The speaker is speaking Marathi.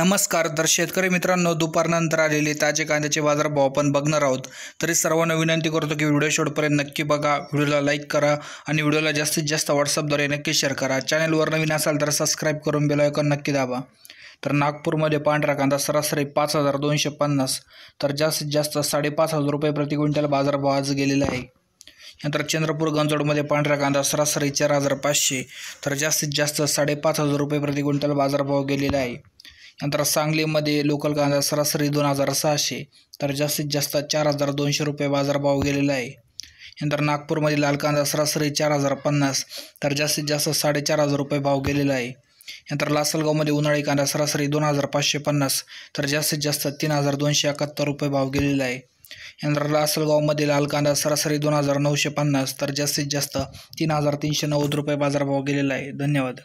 नमस्कार तर शेतकरी मित्रांनो दुपारनंतर आलेले ताजे कांद्याचे बाजारभाव आपण बघणार आहोत तरी सर्वांना विनंती करतो की व्हिडिओ शेवटपर्यंत नक्की बघा व्हिडिओला लाईक करा आणि व्हिडिओला जास्तीत जास्त व्हॉट्सअपद्वारे नक्की शेअर करा चॅनलवर नवीन असाल तर सबस्क्राईब करून बेलायकॉन नक्की दाबा तर नागपूरमध्ये पांढरा कांदा सरासरी पाच हजार दोनशे पन्नास तर जास्तीत जास्त साडेपाच हजार रुपये प्रति क्विंटल बाजारभाव आज गेलेला आहे नंतर चंद्रपूर गंजोडमध्ये पांढरा कांदा सरासरी चार हजार पाचशे तर जास्तीत जास्त साडेपाच हजार रुपये प्रति क्विंटल बाजारभाव गेलेला आहे नंतर सांगलीमध्ये लोकल कांदा सरासरी दोन हजार सहाशे तर जास्तीत जास्त चार हजार दोनशे रुपये बाजारभाव गेलेला आहे नंतर नागपूरमध्ये लाल कांदा सरासरी चार हजार पन्नास तर जास्तीत जास्त साडेचार हजार रुपये भाव गेलेला आहे नंतर लासलगावमध्ये उन्हाळी कांदा सरासरी दोन हजार पाचशे पन्नास तर जास्तीत जास्त तीन हजार दोनशे एकाहत्तर रुपये भाव गेलेला आहे नंतर लासलगावमध्ये लाल कांदा सरासरी दोन हजार नऊशे पन्नास तर जास्तीत जास्त तीन हजार तीनशे नव्वद रुपये बाजारभाव गेलेला आहे धन्यवाद